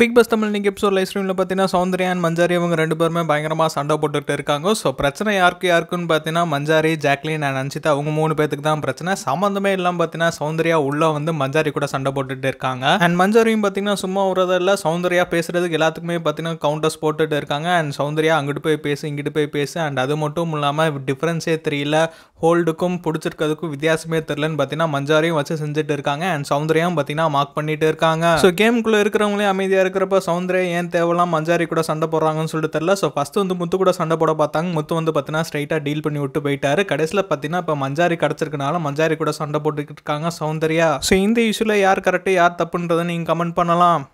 big pass Tamil நீங்கள் எப்போ life ஸ்ட்ரீமில் பார்த்தீங்கன்னா சௌந்தர்யா அண்ட் மஞ்சாரி அவங்க ரெண்டு பேருமே பயங்கரமாக சண்டை போட்டுகிட்டு இருக்காங்க ஸோ பிரச்சனை யாருக்கு யாருக்குன்னு பார்த்தீங்கன்னா மஞ்சாரி ஜாக்லின் அண்ட் அன்சிதா அவங்க மூணு பேத்துக்கு தான் பிரச்சனை சம்மந்தமே இல்லாமல் பார்த்தீங்கன்னா சௌந்தர்யா உள்ளே வந்து மஞ்சாரி கூட சண்டை போட்டுட்டு இருக்காங்க அண்ட் மஞ்சாரியும் பார்த்தீங்கன்னா சும்மா விடுறதில்ல சௌந்தர்யா பேசுகிறதுக்கு எல்லாத்துக்குமே பார்த்தீங்கன்னா கவுண்டர்ஸ் போட்டுட்டு இருக்காங்க அண்ட் சௌந்தர்யா அங்கிட்டு போய் பேசு இங்கிட்டு போய் பேசு அண்ட் அது மட்டும் இல்லாமல் டிஃப்ரென்ஸே தெரியல ஹோல்டுக்கும் பிடிச்சிருக்கிறதுக்கும் வித்தியாசமே தெரிலன்னு பார்த்தீங்கன்னா மஞ்சாரியும் வச்சு செஞ்சுட்டு இருக்காங்க அண்ட் சௌந்தர்யாவும் பார்த்தீங்கன்னா மார்க் பண்ணிட்டு இருக்காங்க ஸோ கேம்குள்ளே இருக்கிறவங்களே அமைதியாக இருக்கிறப்ப சவுந்தரே ஏன் தேவையெல்லாம் மஞ்சாரி கூட சண்டை போடுறாங்கன்னு சொல்லிட்டு தெரியல ஸோ ஃபஸ்ட்டு வந்து முத்து கூட சண்டை போட பார்த்தாங்க முத்து வந்து பார்த்தீங்கன்னா ஸ்ட்ரைட்டாக டீல் பண்ணி விட்டு போயிட்டாரு கடைசியில் பார்த்தீங்கன்னா இப்போ மஞ்சாரி கிடச்சிருக்கனால மஞ்சாரி கூட சண்டை போட்டுக்கிட்டு இருக்காங்க சௌந்தர்யா ஸோ இந்த இஷ்யூவில் யார் கரெக்டு யார் தப்புன்றதை நீங்கள் கமெண்ட் பண்ணலாம்